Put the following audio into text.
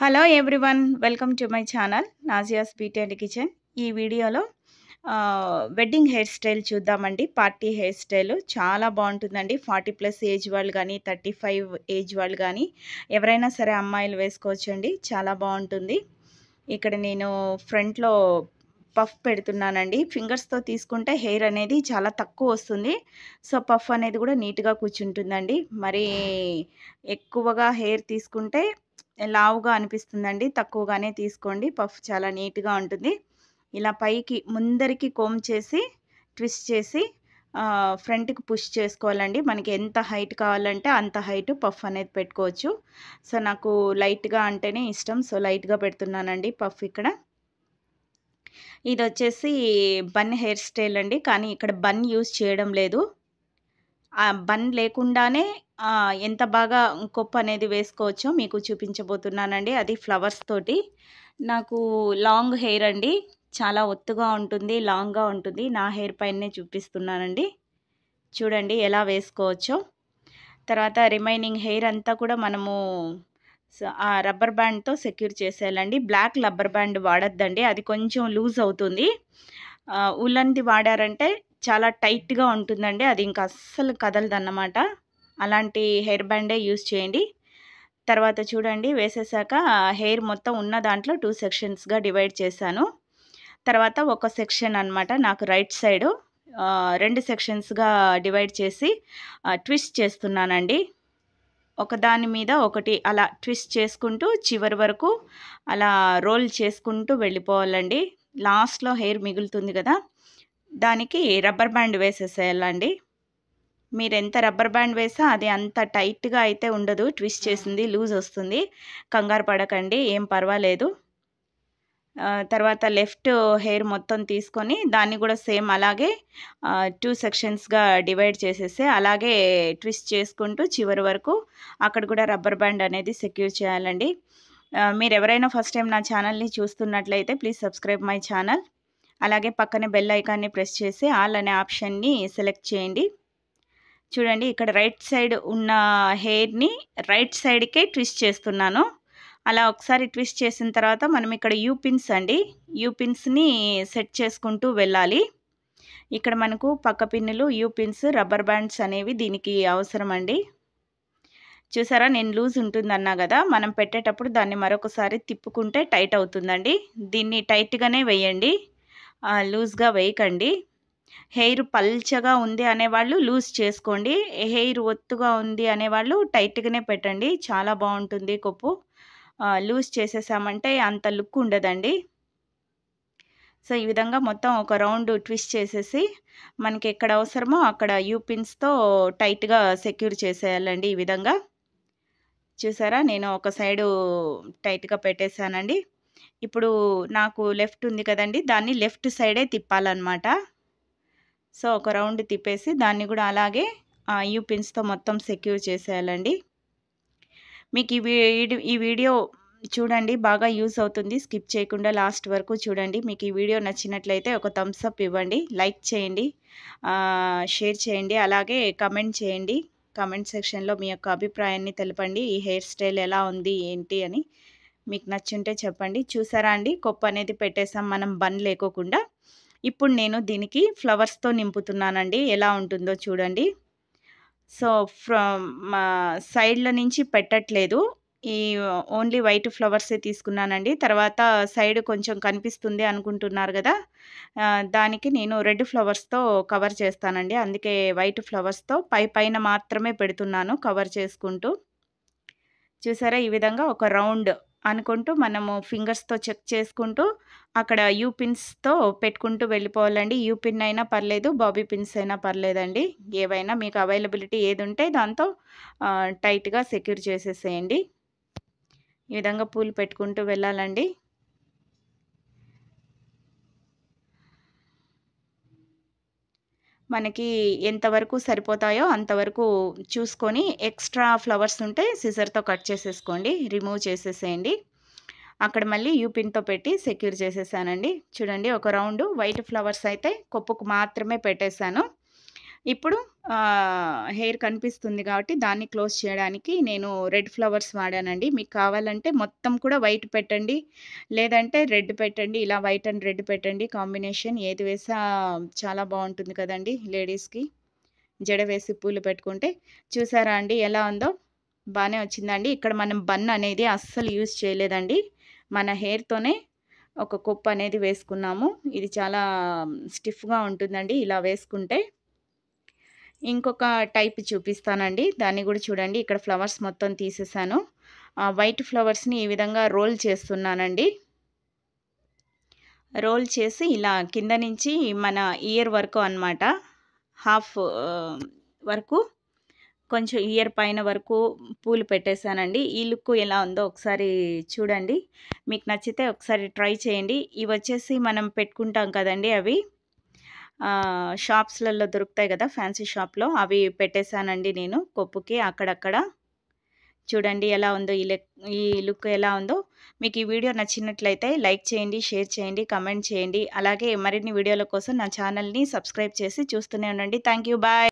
hello everyone welcome to my channel Nazia's beauty and kitchen ఈ వీడియోలో wedding hair style చూద్దామండి party hair style చాలా బాగుంటుందండి ఫార్టీ ప్లస్ ఏజ్ వాళ్ళు కానీ థర్టీ ఫైవ్ ఏజ్ వాళ్ళు కానీ ఎవరైనా సరే అమ్మాయిలు వేసుకోవచ్చండి చాలా బాగుంటుంది ఇక్కడ నేను ఫ్రంట్లో పఫ్ పెడుతున్నానండి ఫింగర్స్తో తీసుకుంటే హెయిర్ అనేది చాలా తక్కువ వస్తుంది సో పఫ్ అనేది కూడా నీట్గా కూర్చుంటుందండి మరి ఎక్కువగా హెయిర్ తీసుకుంటే లావుగా అనిపిస్తుందండి తక్కువగానే తీసుకోండి పఫ్ చాలా నీట్గా ఉంటుంది ఇలా పైకి ముందరికి కోమ్ చేసి ట్విస్ట్ చేసి ఫ్రంట్కి పుష్ చేసుకోవాలండి మనకి ఎంత హైట్ కావాలంటే అంత హైట్ పఫ్ అనేది పెట్టుకోవచ్చు సో నాకు లైట్గా అంటేనే ఇష్టం సో లైట్గా పెడుతున్నానండి పఫ్ ఇక్కడ ఇది వచ్చేసి బన్ హెయిర్ స్టైల్ అండి కానీ ఇక్కడ బన్ యూజ్ చేయడం లేదు బన్ లేకుండానే ఎంత బాగా కొప్పు అనేది వేసుకోవచ్చో మీకు చూపించబోతున్నానండి అది ఫ్లవర్స్ తోటి నాకు లాంగ్ హెయిర్ అండి చాలా ఒత్తుగా ఉంటుంది లాంగ్గా ఉంటుంది నా హెయిర్ పైనే చూపిస్తున్నానండి చూడండి ఎలా వేసుకోవచ్చో తర్వాత రిమైనింగ్ హెయిర్ అంతా కూడా మనము ఆ రబ్బర్ బ్యాండ్తో సెక్యూర్ చేసేయాలండి బ్లాక్ రబ్బర్ బ్యాండ్ వాడద్దండి అది కొంచెం లూజ్ అవుతుంది ఉలన్ది వాడారంటే చాలా టైట్గా ఉంటుందండి అది ఇంకా అస్సలు కదలదన్నమాట అలాంటి హెయిర్ బ్యాండే యూస్ చేయండి తర్వాత చూడండి వేసేసాక హెయిర్ మొత్తం ఉన్న దాంట్లో టూ సెక్షన్స్గా డివైడ్ చేశాను తర్వాత ఒక సెక్షన్ అనమాట నాకు రైట్ సైడు రెండు సెక్షన్స్గా డివైడ్ చేసి ట్విస్ట్ చేస్తున్నానండి ఒకదాని మీద ఒకటి అలా ట్విస్ట్ చేసుకుంటూ చివరి వరకు అలా రోల్ చేసుకుంటూ వెళ్ళిపోవాలండి లాస్ట్లో హెయిర్ మిగులుతుంది కదా దానికి రబ్బర్ బ్యాండ్ వేసేసేయాలండి మీరు ఎంత రబ్బర్ బ్యాండ్ వేసా అది అంత టైట్గా అయితే ఉండదు ట్విస్ట్ చేసింది లూజ్ వస్తుంది కంగారు పడకండి ఏం పర్వాలేదు తర్వాత లెఫ్ట్ హెయిర్ మొత్తం తీసుకొని దాన్ని కూడా సేమ్ అలాగే టూ సెక్షన్స్గా డివైడ్ చేసేసి అలాగే ట్విస్ట్ చేసుకుంటూ చివరి వరకు అక్కడ కూడా రబ్బర్ బ్యాండ్ అనేది సెక్యూర్ చేయాలండి మీరు ఎవరైనా ఫస్ట్ టైం నా ఛానల్ని చూస్తున్నట్లయితే ప్లీజ్ సబ్స్క్రైబ్ మై ఛానల్ అలాగే పక్కనే బెల్ ఐకాన్ని ప్రెస్ చేసి ఆల్ అనే ఆప్షన్ని సెలెక్ట్ చేయండి చూడండి ఇక్కడ రైట్ సైడ్ ఉన్న హెయిర్ని రైట్ సైడ్కే ట్విస్ట్ చేస్తున్నాను అలా ఒకసారి ట్విస్ట్ చేసిన తర్వాత మనం ఇక్కడ యూపిన్స్ అండి యూపిన్స్ని సెట్ చేసుకుంటూ వెళ్ళాలి ఇక్కడ మనకు పక్క పిన్నులు యూపిన్స్ రబ్బర్ బ్యాండ్స్ అనేవి దీనికి అవసరం అండి చూసారా నేను లూజ్ ఉంటుందన్నా కదా మనం పెట్టేటప్పుడు దాన్ని మరొకసారి తిప్పుకుంటే టైట్ అవుతుందండి దీన్ని టైట్గానే వేయండి లూజ్గా వేయకండి హెయిర్ పల్చగా ఉంది అనేవాళ్ళు లూజ్ చేసుకోండి హెయిర్ ఒత్తుగా ఉంది అనేవాళ్ళు టైట్గానే పెట్టండి చాలా బాగుంటుంది కొప్పు లూజ్ చేసేసామంటే అంత లుక్ ఉండదండి సో ఈ విధంగా మొత్తం ఒక రౌండ్ ట్విస్ట్ చేసేసి మనకి ఎక్కడ అవసరమో అక్కడ యూపిన్స్తో టైట్గా సెక్యూర్ చేసేయాలండి ఈ విధంగా చూసారా నేను ఒక సైడు టైట్గా పెట్టేశానండి ఇప్పుడు నాకు లెఫ్ట్ ఉంది కదండి దాన్ని లెఫ్ట్ సైడే తిప్పాలన్నమాట సో ఒక రౌండ్ తిప్పేసి దాన్ని కూడా అలాగే యూ పిన్స్తో మొత్తం సెక్యూర్ చేసేయాలండి మీకు ఈ ఈ వీడియో చూడండి బాగా యూస్ అవుతుంది స్కిప్ చేయకుండా లాస్ట్ వరకు చూడండి మీకు ఈ వీడియో నచ్చినట్లయితే ఒక థమ్స్ అప్ ఇవ్వండి లైక్ చేయండి షేర్ చేయండి అలాగే కమెంట్ చేయండి కమెంట్ సెక్షన్లో మీ యొక్క అభిప్రాయాన్ని తెలపండి ఈ హెయిర్ స్టైల్ ఎలా ఉంది ఏంటి అని మీకు నచ్చుంటే చెప్పండి చూసారా అండి కొప్పు అనేది పెట్టేసాం మనం బన్ లేకోకుండా ఇప్పుడు నేను దీనికి ఫ్లవర్స్తో నింపుతున్నానండి ఎలా ఉంటుందో చూడండి సో సైడ్ల నుంచి పెట్టట్లేదు ఈ ఓన్లీ వైట్ ఫ్లవర్సే తీసుకున్నానండి తర్వాత సైడ్ కొంచెం కనిపిస్తుంది అనుకుంటున్నారు కదా దానికి నేను రెడ్ ఫ్లవర్స్తో కవర్ చేస్తానండి అందుకే వైట్ ఫ్లవర్స్తో పై పైన మాత్రమే పెడుతున్నాను కవర్ చేసుకుంటూ చూసారా ఈ విధంగా ఒక రౌండ్ అనుకుంటూ మనము ఫింగర్స్తో చెక్ చేసుకుంటూ అక్కడ యూ పిన్స్తో పెట్టుకుంటూ వెళ్ళిపోవాలండి యూ పిన్ అయినా పర్లేదు బాబీ పిన్స్ అయినా పర్లేదండి ఏవైనా మీకు అవైలబిలిటీ ఏది ఉంటే దాంతో టైట్గా సెక్యూర్ చేసేసేయండి ఈ విధంగా పూలు పెట్టుకుంటూ వెళ్ళాలండి మనకి ఎంతవరకు సరిపోతాయో అంతవరకు చూసుకొని ఎక్స్ట్రా ఫ్లవర్స్ ఉంటే సిజర్తో కట్ చేసేసుకోండి రిమూవ్ చేసేసేయండి అక్కడ మళ్ళీ యూపిన్తో పెట్టి సెక్యూర్ చేసేసానండి చూడండి ఒక రౌండ్ వైట్ ఫ్లవర్స్ అయితే కొప్పుకు మాత్రమే పెట్టేశాను ఇప్పుడు హెయిర్ కనిపిస్తుంది కాబట్టి దాన్ని క్లోజ్ చేయడానికి నేను రెడ్ ఫ్లవర్స్ వాడానండి మీకు కావాలంటే మొత్తం కూడా వైట్ పెట్టండి లేదంటే రెడ్ పెట్టండి ఇలా వైట్ అండ్ రెడ్ పెట్టండి కాంబినేషన్ ఏది వేసా చాలా బాగుంటుంది కదండి లేడీస్కి జడ వేసి పూలు పెట్టుకుంటే చూసారా అండి ఎలా ఉందో బాగానే వచ్చిందండి ఇక్కడ మనం బన్ అనేది అస్సలు యూజ్ చేయలేదండి మన హెయిర్తోనే ఒక కుప్ప అనేది వేసుకున్నాము ఇది చాలా స్టిఫ్గా ఉంటుందండి ఇలా వేసుకుంటే ఇంకొక టైప్ చూపిస్తానండి దాన్ని కూడా చూడండి ఇక్కడ ఫ్లవర్స్ మొత్తం తీసేసాను వైట్ ఫ్లవర్స్ని ఈ విధంగా రోల్ చేస్తున్నానండి రోల్ చేసి ఇలా కింద నుంచి మన ఇయర్ వరకు అనమాట హాఫ్ వరకు కొంచెం ఇయర్ పైన వరకు పూలు పెట్టేశానండి ఈ లుక్ ఎలా ఉందో ఒకసారి చూడండి మీకు నచ్చితే ఒకసారి ట్రై చేయండి ఇవి వచ్చేసి మనం పెట్టుకుంటాం కదండి అవి షాప్స్లలో దొరుకుతాయి కదా ఫ్యాన్సీ షాప్లో అవి పెట్టేశానండి నేను కొప్పుకి అక్కడక్కడ చూడండి ఎలా ఉందో ఈ లెక్ ఈ లుక్ ఎలా ఉందో మీకు ఈ వీడియో నచ్చినట్లయితే లైక్ చేయండి షేర్ చేయండి కమెంట్ చేయండి అలాగే మరిన్ని వీడియోల కోసం నా ఛానల్ని సబ్స్క్రైబ్ చేసి చూస్తూనే ఉండండి థ్యాంక్ బాయ్